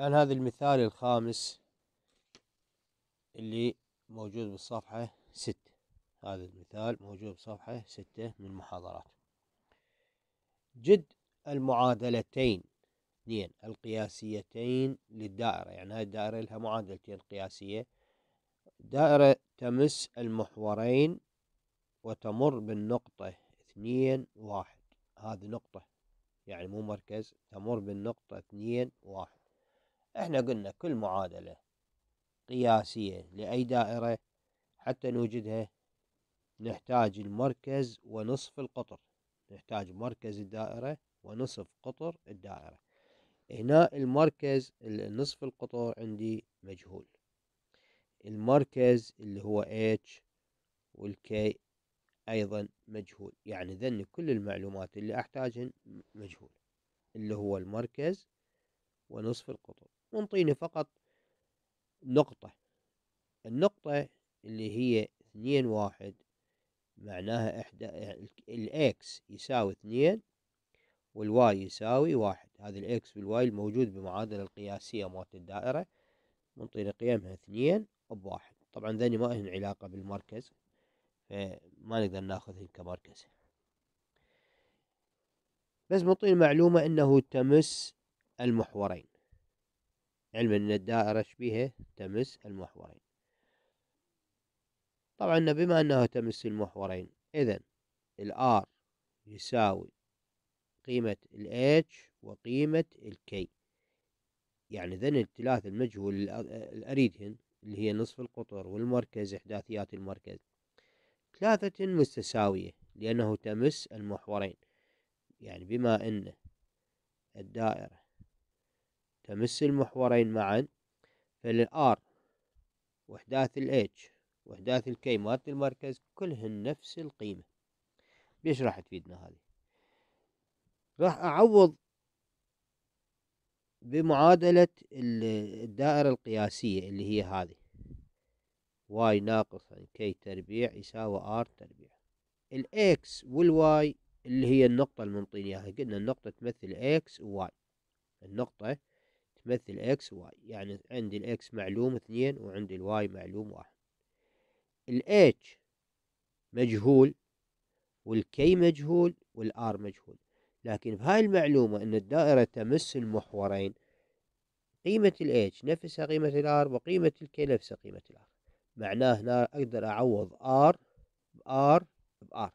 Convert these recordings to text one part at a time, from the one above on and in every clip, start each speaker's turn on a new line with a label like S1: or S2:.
S1: الآن هذا المثال الخامس اللي موجود بالصفحة ستة هذا المثال موجود بصفحة ستة من المحاضرات جد المعادلتين اثنين القياسيتين للدائرة يعني هذه الدائرة لها معادلتين قياسية دائرة تمس المحورين وتمر بالنقطة اثنين واحد هذه نقطة يعني مو مركز تمر بالنقطة اثنين واحد احنا قلنا كل معادلة قياسية لأي دائرة حتى نوجدها نحتاج المركز ونصف القطر نحتاج مركز الدائرة ونصف قطر الدائرة هنا المركز نصف القطر عندي مجهول المركز اللي هو H والكي أيضا مجهول يعني ذن كل المعلومات اللي احتاجها مجهول اللي هو المركز ونصف القطر انطيني فقط نقطة النقطة اللي هي اثنين واحد معناها إحدى الإكس يساوي اثنين والواي يساوي واحد هذا الإكس والواي الموجود بالمعادلة القياسية مالت الدائرة ونعطينا قيمها اثنين بواحد طبعا ذني ما لهم علاقة بالمركز فما نقدر ناخذهم كمركز بس نعطينا معلومة أنه تمس المحورين علما أن الدائرة شبيهة تمس المحورين طبعا بما انها تمس المحورين إذا الآر يساوي قيمة الاتش وقيمة الكي يعني ذن الثلاث المجهول الأريدهن اللي هي نصف القطر والمركز إحداثيات المركز ثلاثة متساوية لأنه تمس المحورين يعني بما أن الدائرة تمس المحورين معا فالآر وحدات الاتش وحدات الكي مالت المركز كلهن نفس القيمة ليش راح تفيدنا هذه راح أعوض بمعادلة الدائرة القياسية اللي هي هذه واي ناقص عن كي تربيع يساوي ار تربيع الاكس والواي اللي هي النقطة المنطينية قلنا النقطة تمثل اكس وواي النقطة تمثل اكس واي يعني عندي الاكس معلوم اثنين وعندي الواي معلوم واحد الاتش مجهول والكي مجهول والار مجهول لكن في هاي المعلومة ان الدائرة تمس المحورين قيمة الاتش نفسها قيمة الار وقيمة الكي نفسها قيمة الار معناه هنا اقدر اعوض ار بار بار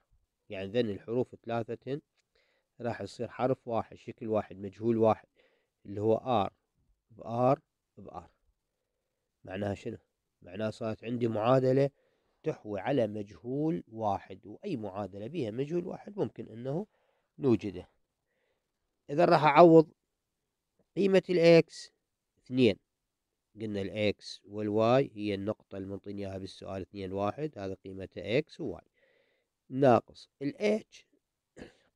S1: يعني ذن الحروف ثلاثة راح يصير حرف واحد شكل واحد مجهول واحد اللي هو ار بآر بآر معناها شنو؟ معناها صارت عندي معادلة تحوي على مجهول واحد وأي معادلة بها مجهول واحد ممكن أنه نوجده إذا راح أعوض قيمة الإكس اثنين قلنا الإكس والواي هي النقطة اللي منطيني إياها بالسؤال اثنين واحد هذا قيمته إكس وواي ناقص الإتش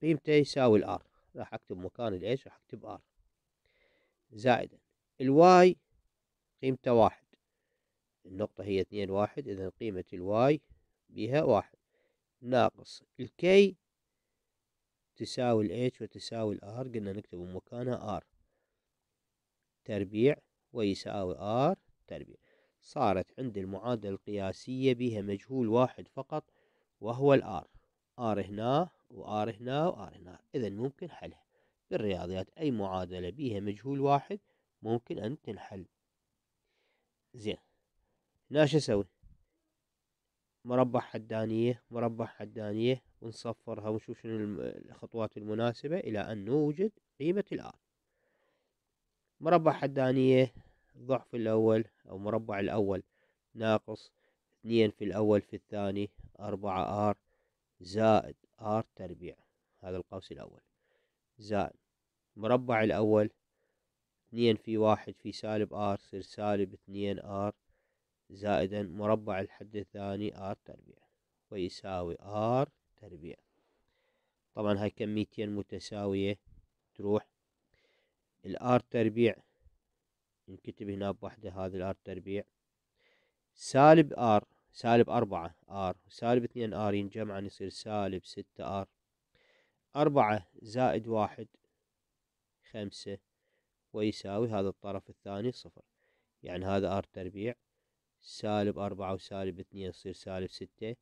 S1: قيمته يساوي الآر راح أكتب مكان الإتش راح أكتب آر زائدا الواي قيمته واحد النقطة هي اثنين واحد إذا قيمة الواي بها واحد ناقص الكي تساوي الاتش وتساوي الار قلنا نكتب مكانها ار تربيع ويساوي ار تربيع صارت عند المعادلة القياسية بها مجهول واحد فقط وهو الار ار هنا وار هنا وار هنا إذا ممكن حلها بالرياضيات أي معادلة بها مجهول واحد ممكن أن تنحل زين ناش شو مربع حدانية مربع حدانية ونصفرها ونشوف شنو الخطوات المناسبة إلى أن نوجد قيمة الآر مربع حدانية ضعف الأول أو مربع الأول ناقص اثنين في الأول في الثاني أربعة آر زائد آر تربيع هذا القوس الأول زائد مربع الأول اثنين في واحد في سالب ار يصير سالب اثنين ار زائدا مربع الحد الثاني ار تربيع ويساوي ار تربيع طبعا هاي كميتين متساوية تروح الار تربيع نكتب هنا بوحدة هذا الار تربيع سالب ار سالب أربعة ار سالب اثنين ار ينجمع يصير سالب ستة ار أربعة زائد واحد خمسة ويساوي هذا الطرف الثاني صفر يعني هذا ار تربيع سالب أربعة وسالب اثنين يصير سالب ستة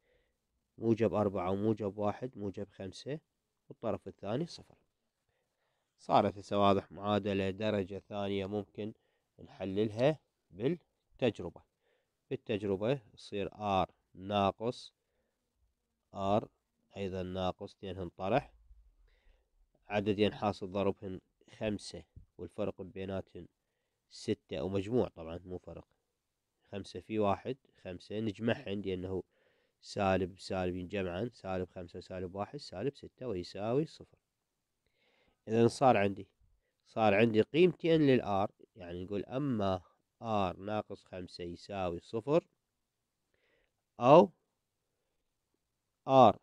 S1: موجب أربعة وموجب واحد موجب خمسة والطرف الثاني صفر صارت هسه واضح معادلة درجة ثانية ممكن نحللها بالتجربة بالتجربة يصير ار ناقص ار أيضا ناقص اثنين طرح عددين حاصل ضربهن خمسة والفرق بيناتهم ستة أو مجموع طبعا مو فرق خمسة في واحد خمسة نجمعهن لأنه سالب سالب ينجمعن سالب خمسة سالب واحد سالب ستة ويساوي صفر إذا صار عندي صار عندي قيمتين للآر يعني نقول أما آر ناقص خمسة يساوي صفر أو آر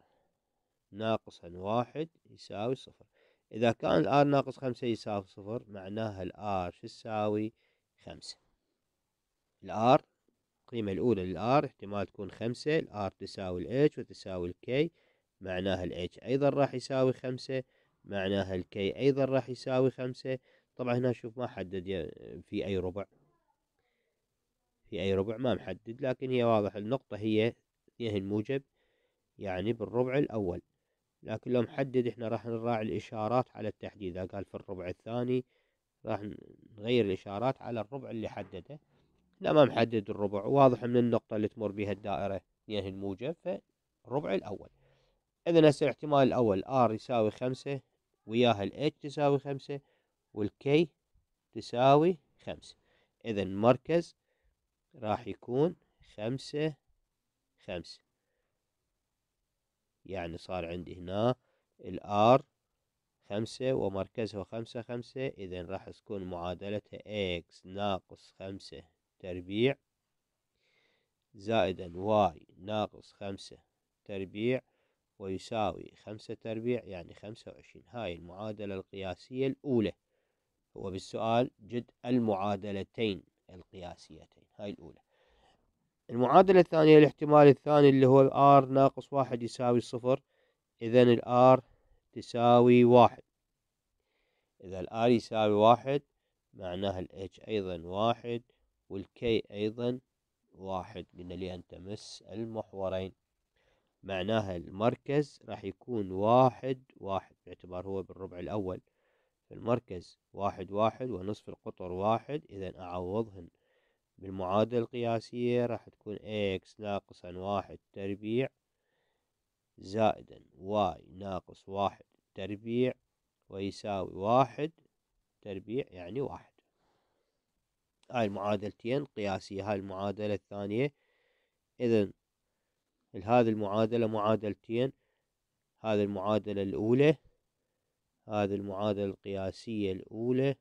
S1: ناقص واحد يساوي صفر إذا كان الآر ناقص خمسة يساوي صفر معناها الآر شو تساوي خمسة الآر القيمة الأولى للآر احتمال تكون خمسة الآر تساوي الاتش وتساوي الكي معناها الاتش أيضا راح يساوي خمسة معناها الكي أيضا راح يساوي خمسة طبعا هنا شوف ما حدد في أي ربع في أي ربع ما محدد لكن هي واضح النقطة هي اتجاه الموجب يعني بالربع الأول لكن لو محدد احنا راح نراعي الاشارات على التحديد اذا قال في الربع الثاني راح نغير الاشارات على الربع اللي حدده لا ما محدد الربع واضح من النقطة اللي تمر بها الدائرة ينهي الموجب فالربع الاول اذا هسه الاحتمال الاول r يساوي خمسة وياها ال h تساوي خمسة والكي تساوي خمسة إذا المركز راح يكون خمسة خمسة يعني صار عندي هنا الار خمسة ومركزها خمسة خمسة إذا راح تكون معادلتها إكس ناقص خمسة تربيع زائدا واي ناقص خمسة تربيع ويساوي خمسة تربيع يعني خمسة وعشرين هاي المعادلة القياسية الأولى هو بالسؤال جد المعادلتين القياسيتين هاي الأولى المعادلة الثانية الاحتمال الثاني اللي هو R ناقص واحد يساوي صفر إذا الآر تساوي واحد إذا الآر يساوي واحد معناها الاتش أيضا واحد والكي أيضا واحد قلنا لأن تمس المحورين معناها المركز راح يكون واحد واحد باعتبار هو بالربع الأول المركز واحد واحد ونصف القطر واحد إذا أعوضهن بالمعادلة القياسية راح تكون x ناقصا واحد تربيع زائدا y ناقص واحد تربيع ويساوي واحد تربيع يعني واحد هاي المعادلتين قياسية هاي المعادلة الثانية إذا هذه المعادلة معادلتين هذه المعادلة الأولى هذه المعادلة القياسية الأولى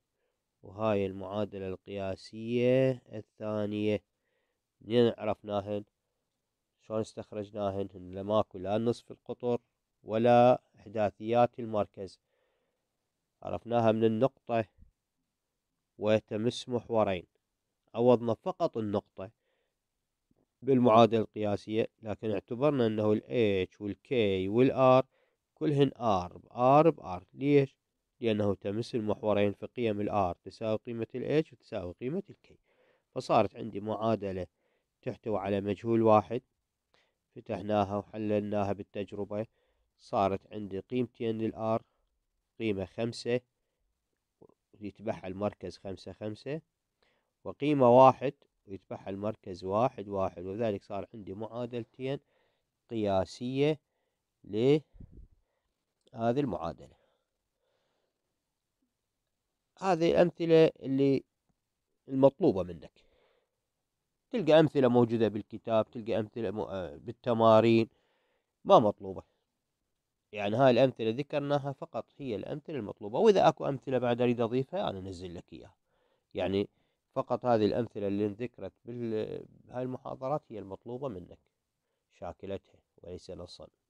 S1: وهاي المعادلة القياسية الثانية منين عرفناهن شلون استخرجناهن هن ماكو لا نصف القطر ولا احداثيات المركز عرفناها من النقطة وتمس محورين عوضنا فقط النقطة بالمعادلة القياسية لكن اعتبرنا انه ال H وال K وال R كلهن R بR بR ليش؟ لأنه تمس المحورين في قيم الآر تساوي قيمة ال H وتساوي قيمة الكي K فصارت عندي معادلة تحتوي على مجهول واحد فتحناها وحللناها بالتجربة صارت عندي قيمتين للآر قيمة خمسة يتبعها المركز خمسة خمسة وقيمة واحد ويتبعها المركز واحد واحد وذلك صار عندي معادلتين قياسية لهذه المعادلة هذه الأمثلة اللي المطلوبة منك تلقى أمثلة موجودة بالكتاب تلقى أمثلة آه، بالتمارين ما مطلوبة يعني هاي الأمثلة ذكرناها فقط هي الأمثلة المطلوبة وإذا أكو أمثلة بعد أريد أضيفها أنا أنزل لك إياها يعني فقط هذه الأمثلة اللي ذكرت بهاي المحاضرات هي المطلوبة منك شاكلتها وليس نصا